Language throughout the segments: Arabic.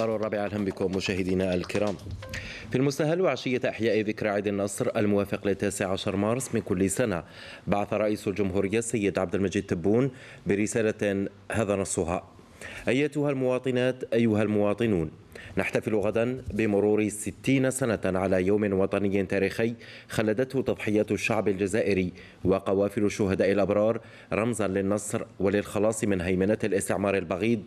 أخبار الرابعة أهلا بكم مشاهدينا الكرام في المستهل وعشية أحياء ذكرى عيد النصر الموافق ل عشر مارس من كل سنة بعث رئيس الجمهورية السيد عبد المجيد تبون برسالة هذا نصها أيتها المواطنات أيها المواطنون نحتفل غدا بمرور ستين سنة على يوم وطني تاريخي خلدته تضحيات الشعب الجزائري وقوافل شهداء الأبرار رمزا للنصر وللخلاص من هيمنة الاستعمار البغيض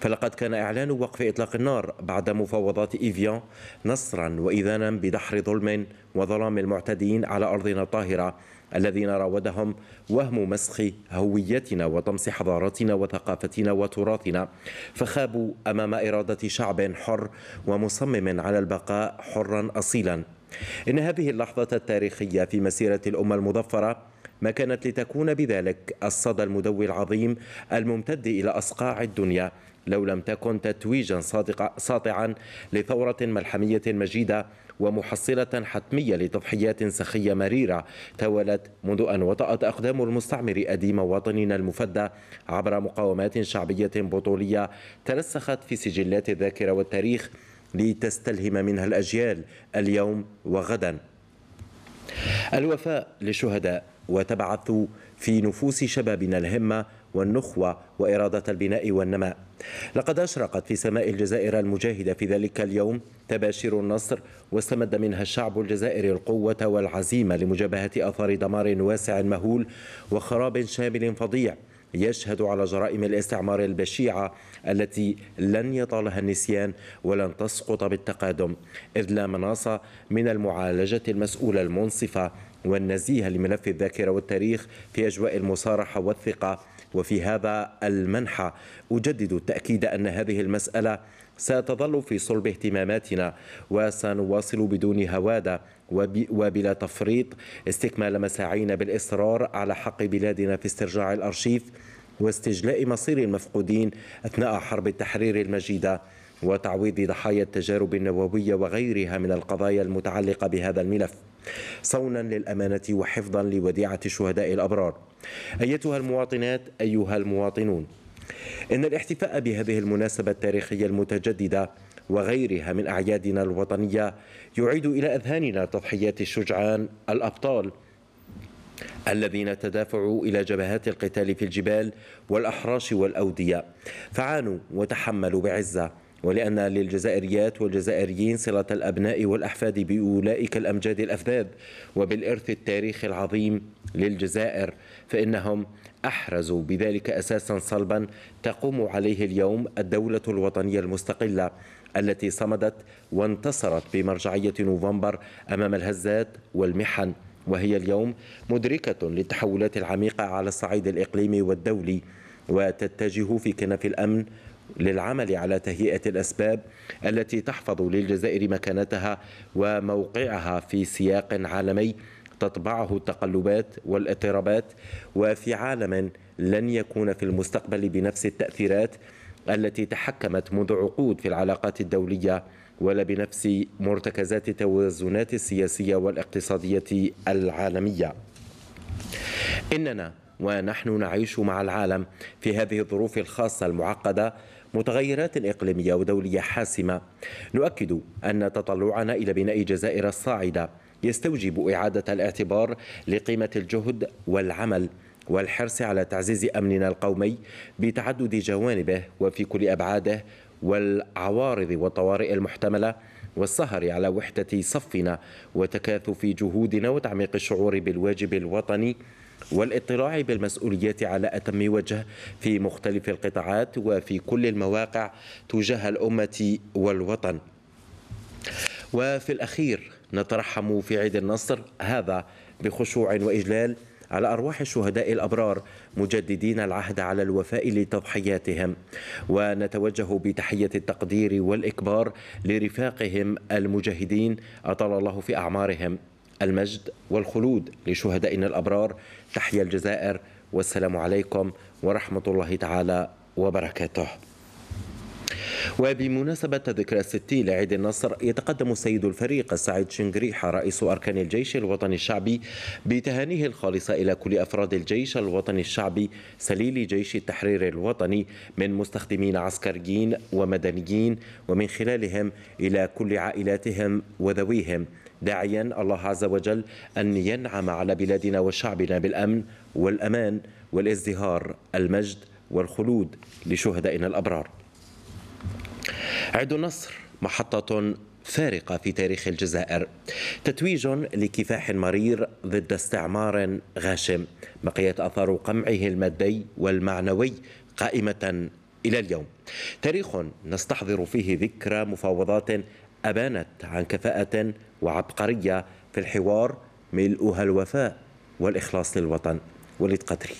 فلقد كان إعلان وقف إطلاق النار بعد مفاوضات إيفيان نصرا وإذانا بدحر ظلم وظلام المعتدين على أرضنا الطاهرة الذين راودهم وهم مسخ هويتنا وطمس حضارتنا وثقافتنا وتراثنا فخابوا أمام إرادة شعب حر ومصمم على البقاء حرا أصيلا إن هذه اللحظة التاريخية في مسيرة الأمة المظفرة ما كانت لتكون بذلك الصدى المدوي العظيم الممتد إلى أصقاع الدنيا لو لم تكن تتويجا ساطعا لثورة ملحمية مجيدة ومحصلة حتمية لتضحيات سخية مريرة توالت منذ أن وطأت أقدام المستعمر أديم وطننا المفدى عبر مقاومات شعبية بطولية ترسخت في سجلات الذاكرة والتاريخ لتستلهم منها الأجيال اليوم وغدا الوفاء للشهداء وتبعث في نفوس شبابنا الهمة والنخوة وإرادة البناء والنماء لقد أشرقت في سماء الجزائر المجاهدة في ذلك اليوم تباشير النصر واستمد منها الشعب الجزائري القوة والعزيمة لمجابهة أثار دمار واسع مهول وخراب شامل فظيع يشهد على جرائم الاستعمار البشيعة التي لن يطالها النسيان ولن تسقط بالتقادم إذ لا مناص من المعالجة المسؤولة المنصفة والنزيهة لملف الذاكرة والتاريخ في أجواء المصارحة والثقة وفي هذا المنحى أجدد التأكيد أن هذه المسألة ستظل في صلب اهتماماتنا وسنواصل بدون هوادة وبلا تفريط استكمال مساعينا بالإصرار على حق بلادنا في استرجاع الأرشيف واستجلاء مصير المفقودين أثناء حرب التحرير المجيدة وتعويض ضحايا التجارب النووية وغيرها من القضايا المتعلقة بهذا الملف صونا للأمانة وحفظا لوديعة الشهداء الأبرار أيتها المواطنات أيها المواطنون إن الاحتفاء بهذه المناسبة التاريخية المتجددة وغيرها من أعيادنا الوطنية يعيد إلى أذهاننا تضحيات الشجعان الأبطال الذين تدافعوا إلى جبهات القتال في الجبال والأحراش والأودية فعانوا وتحملوا بعزة ولأن للجزائريات والجزائريين صلة الأبناء والأحفاد بأولئك الأمجاد الأفذاذ وبالإرث التاريخي العظيم للجزائر فإنهم أحرزوا بذلك أساسا صلبا تقوم عليه اليوم الدولة الوطنية المستقلة التي صمدت وانتصرت بمرجعية نوفمبر أمام الهزات والمحن وهي اليوم مدركة للتحولات العميقة على الصعيد الإقليمي والدولي وتتجه في كنف الأمن للعمل على تهيئة الأسباب التي تحفظ للجزائر مكانتها وموقعها في سياق عالمي تطبعه التقلبات والاضطرابات وفي عالم لن يكون في المستقبل بنفس التأثيرات التي تحكمت منذ عقود في العلاقات الدولية ولا بنفس مرتكزات التوازنات السياسية والاقتصادية العالمية. إننا ونحن نعيش مع العالم في هذه الظروف الخاصة المعقدة متغيرات إقليمية ودولية حاسمة نؤكد أن تطلعنا إلى بناء جزائر الصاعدة يستوجب إعادة الاعتبار لقيمة الجهد والعمل والحرص على تعزيز أمننا القومي بتعدد جوانبه وفي كل أبعاده والعوارض والطوارئ المحتمله والسهر على وحدة صفنا وتكاثف جهودنا وتعميق الشعور بالواجب الوطني والاطلاع بالمسؤوليات على أتم وجه في مختلف القطاعات وفي كل المواقع تجاه الأمة والوطن وفي الأخير نترحم في عيد النصر هذا بخشوع وإجلال على أرواح الشهداء الأبرار مجددين العهد على الوفاء لتضحياتهم ونتوجه بتحية التقدير والإكبار لرفاقهم المجاهدين أطال الله في أعمارهم المجد والخلود لشهدائنا الأبرار تحيا الجزائر والسلام عليكم ورحمة الله تعالى وبركاته وبمناسبة ذكرى الستين لعيد النصر يتقدم السيد الفريق السعيد شنجريحة رئيس أركان الجيش الوطني الشعبي بتهانيه الخالصة إلى كل أفراد الجيش الوطني الشعبي سليل جيش التحرير الوطني من مستخدمين عسكريين ومدنيين ومن خلالهم إلى كل عائلاتهم وذويهم داعيا الله عز وجل أن ينعم على بلادنا وشعبنا بالأمن والأمان والازدهار المجد والخلود لشهدائنا الأبرار عيد النصر محطة فارقة في تاريخ الجزائر تتويج لكفاح مرير ضد استعمار غاشم بقيت أثار قمعه المادي والمعنوي قائمة إلى اليوم تاريخ نستحضر فيه ذكرى مفاوضات أبانت عن كفاءة وعبقرية في الحوار ملؤها الوفاء والإخلاص للوطن وليد قدري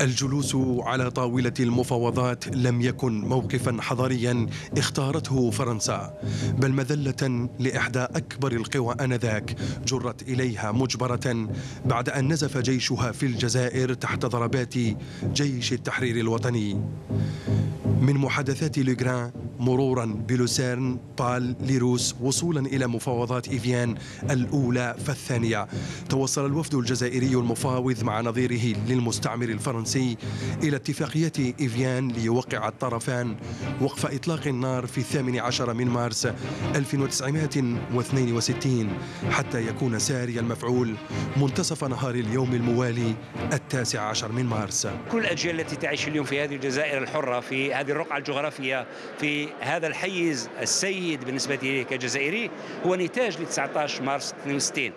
الجلوس على طاولة المفاوضات لم يكن موقفا حضاريا اختارته فرنسا بل مذلة لإحدى أكبر القوى آنذاك جرت إليها مجبرة بعد أن نزف جيشها في الجزائر تحت ضربات جيش التحرير الوطني من محادثات لوغران مرورا بلوسيرن بال ليروس وصولا إلى مفاوضات إيفيان الأولى فالثانية توصل الوفد الجزائري المفاوض مع نظيره للمستعمر الفرنسي إلى اتفاقية إيفيان ليوقع الطرفان وقف إطلاق النار في الثامن عشر من مارس 1962 حتى يكون ساري المفعول منتصف نهار اليوم الموالي التاسع عشر من مارس كل الأجيال التي تعيش اليوم في هذه الجزائر الحرة في هذه الرقعة الجغرافية في هذا الحيز السيد بالنسبة لي كجزائري هو نتاج ل 19 مارس 62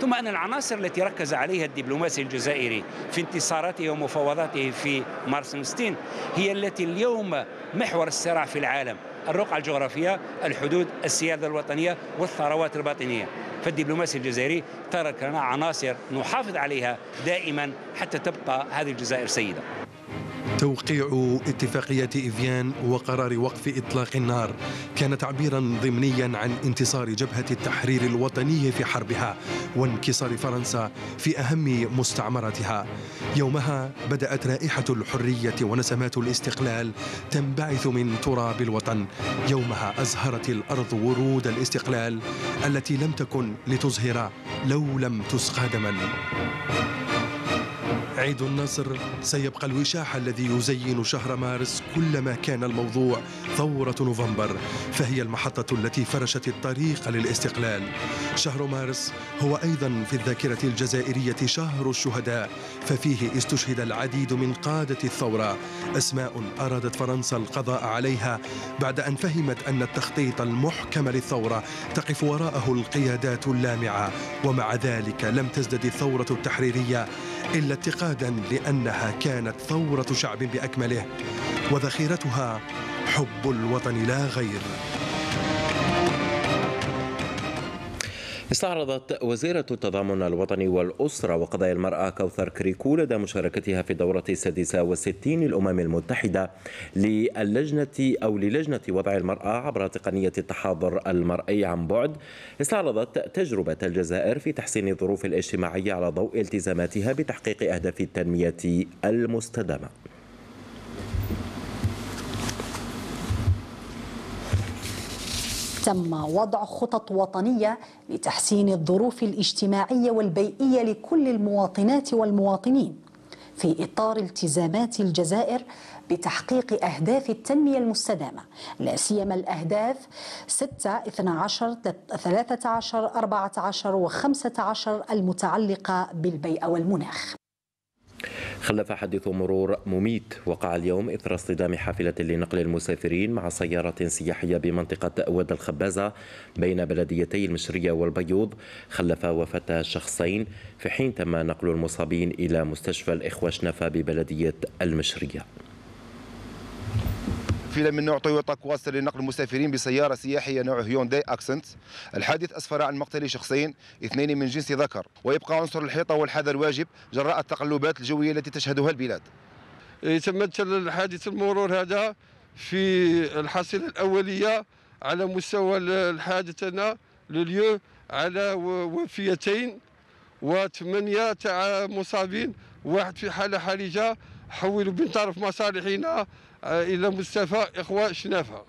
ثم أن العناصر التي ركز عليها الدبلوماسي الجزائري في انتصاراته ومفاوضاته في مارس 62 هي التي اليوم محور الصراع في العالم الرقعة الجغرافية الحدود السيادة الوطنية والثروات الباطنية فالدبلوماسي الجزائري ترك لنا عناصر نحافظ عليها دائما حتى تبقى هذه الجزائر سيده توقيع اتفاقية إفيان وقرار وقف إطلاق النار كان تعبيرا ضمنيا عن انتصار جبهة التحرير الوطني في حربها وانكسار فرنسا في أهم مستعمراتها يومها بدأت رائحة الحرية ونسمات الاستقلال تنبعث من تراب الوطن يومها أزهرت الأرض ورود الاستقلال التي لم تكن لتزهر لو لم تسقى دما عيد النصر سيبقى الوشاح الذي يزين شهر مارس كلما كان الموضوع ثورة نوفمبر فهي المحطة التي فرشت الطريق للاستقلال شهر مارس هو أيضا في الذاكرة الجزائرية شهر الشهداء ففيه استشهد العديد من قادة الثورة أسماء أرادت فرنسا القضاء عليها بعد أن فهمت أن التخطيط المحكم للثورة تقف وراءه القيادات اللامعة ومع ذلك لم تزدد الثورة التحريرية إلا اعتقادا لأنها كانت ثورة شعب بأكمله وذخيرتها حب الوطن لا غير استعرضت وزيرة التضامن الوطني والأسرة وقضايا المرأة كوثر كريكو لدى مشاركتها في الدورة 66 والستين للأمم المتحدة للجنة أو للجنة وضع المرأة عبر تقنية التحاضر المرئي عن بعد استعرضت تجربة الجزائر في تحسين الظروف الاجتماعية على ضوء التزاماتها بتحقيق أهداف التنمية المستدامة تم وضع خطط وطنية لتحسين الظروف الاجتماعية والبيئية لكل المواطنات والمواطنين في إطار التزامات الجزائر بتحقيق أهداف التنمية المستدامة لا سيما الأهداف 6 12 13 14 و15 المتعلقة بالبيئة والمناخ خلف حادث مرور مميت وقع اليوم إثر اصطدام حافلة لنقل المسافرين مع سيارة سياحية بمنطقة واد الخبازة بين بلديتي المشرية والبيوض خلف وفاة شخصين في حين تم نقل المصابين إلى مستشفى الإخوة شنفة ببلدية المشرية فيلا من نوع تويوتا كواستر لنقل المسافرين بسيارة سياحية نوع هيونداي أكسنت الحادث أسفر عن مقتل شخصين اثنين من جنس ذكر ويبقى عنصر الحيطة والحذر واجب جراء التقلبات الجوية التي تشهدها البلاد يتمثل إيه، حادث المرور هذا في الحصيلة الأولية على مستوى الحادث هنا لليو على وفيتين وثمانية تاع مصابين واحد في حالة حرجة حولوا من طرف مصالحنا الى مستشفى اخوه شنافه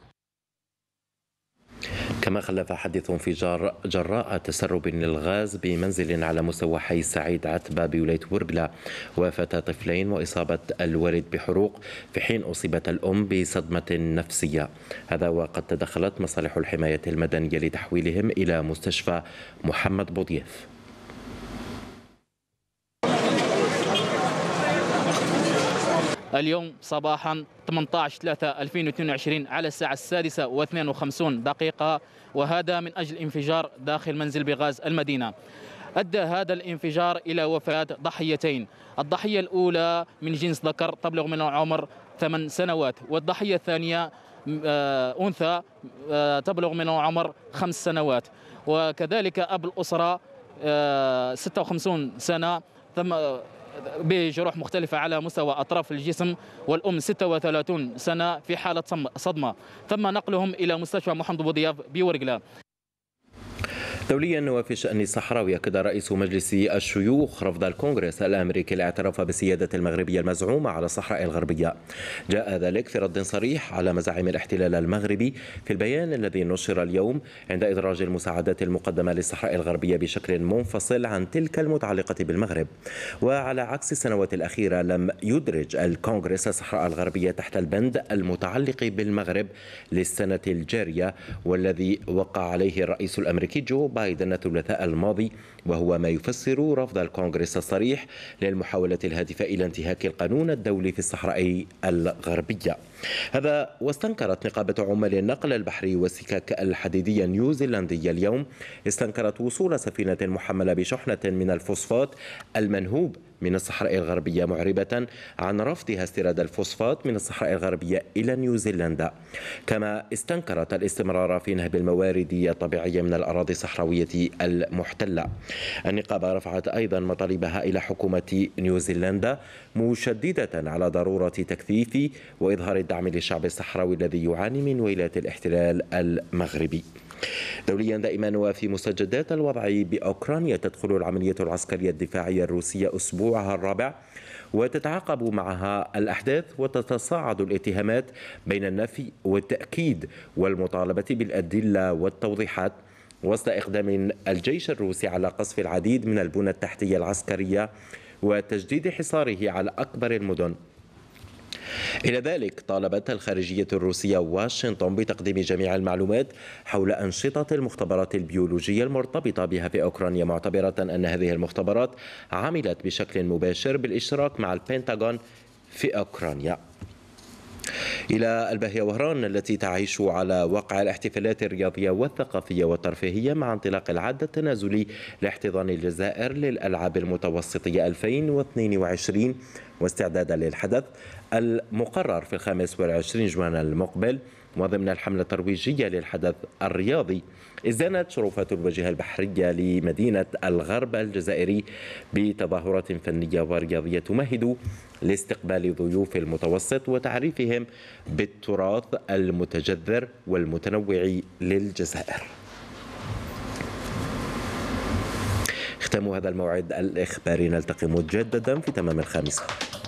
كما خلف حديث انفجار جراء تسرب للغاز بمنزل على مستوى حي سعيد عتبة بولاية وربلة وفاة طفلين وإصابة الوالد بحروق في حين أصيبت الأم بصدمة نفسية هذا وقد تدخلت مصالح الحماية المدنية لتحويلهم إلى مستشفى محمد بوضيف اليوم صباحا 18 3 2022 على الساعة السادسة و52 دقيقة وهذا من أجل انفجار داخل منزل بغاز المدينة أدى هذا الانفجار إلى وفاة ضحيتين الضحية الأولى من جنس ذكر تبلغ من العمر 8 سنوات والضحية الثانية آه، أنثى آه، تبلغ من العمر خمس سنوات وكذلك أب الأسرة 56 آه، سنة بجروح مختلفة على مستوى أطراف الجسم والأم 36 سنة في حالة صدمة تم نقلهم إلى مستشفى محمد بوضياف بورقلة دوليا وفي شأن الصحراوي أكد رئيس مجلس الشيوخ رفض الكونغرس الأمريكي الاعتراف بالسيادة المغربية المزعومة على الصحراء الغربية جاء ذلك في رد صريح على مزاعم الاحتلال المغربي في البيان الذي نشر اليوم عند إدراج المساعدات المقدمة للصحراء الغربية بشكل منفصل عن تلك المتعلقة بالمغرب وعلى عكس السنوات الأخيرة لم يدرج الكونغرس الصحراء الغربية تحت البند المتعلق بالمغرب للسنة الجارية والذي وقع عليه الرئيس الأمريكي جو بايدن الثلاثاء الماضي وهو ما يفسر رفض الكونغرس الصريح للمحاولة الهادفة إلى انتهاك القانون الدولي في الصحراء الغربية هذا واستنكرت نقابة عمال النقل البحري والسكك الحديدية النيوزيلندية اليوم استنكرت وصول سفينة محملة بشحنة من الفوسفات المنهوب من الصحراء الغربية معربة عن رفضها استيراد الفوسفات من الصحراء الغربية إلى نيوزيلندا كما استنكرت الاستمرار في نهب الموارد الطبيعية من الأراضي الصحراوية المحتلة النقابة رفعت أيضا مطالبها إلى حكومة نيوزيلندا مشددة على ضرورة تكثيف وإظهار الدعم للشعب الصحراوي الذي يعاني من ويلات الاحتلال المغربي دوليا دائما وفي مستجدات الوضع بأوكرانيا تدخل العملية العسكرية الدفاعية الروسية أسبوعها الرابع وتتعاقب معها الأحداث وتتصاعد الاتهامات بين النفي والتأكيد والمطالبة بالأدلة والتوضيحات وسط إقدام الجيش الروسي على قصف العديد من البنى التحتية العسكرية وتجديد حصاره على أكبر المدن إلى ذلك طالبت الخارجية الروسية واشنطن بتقديم جميع المعلومات حول أنشطة المختبرات البيولوجية المرتبطة بها في أوكرانيا معتبرة أن هذه المختبرات عملت بشكل مباشر بالإشراك مع البنتاغون في أوكرانيا إلى الباهية وهران التي تعيش على واقع الاحتفالات الرياضية والثقافية والترفيهية مع انطلاق العد التنازلي لاحتضان الجزائر للألعاب المتوسطية 2022 واستعدادا للحدث المقرر في الخامس والعشرين جوان المقبل وضمن الحملة الترويجية للحدث الرياضي ازدانت شرفات الواجهة البحرية لمدينة الغرب الجزائري بتظاهرات فنية ورياضية تمهد لاستقبال ضيوف المتوسط وتعريفهم بالتراث المتجذر والمتنوع للجزائر ختام هذا الموعد الإخباري نلتقي مجددا في تمام الخامسة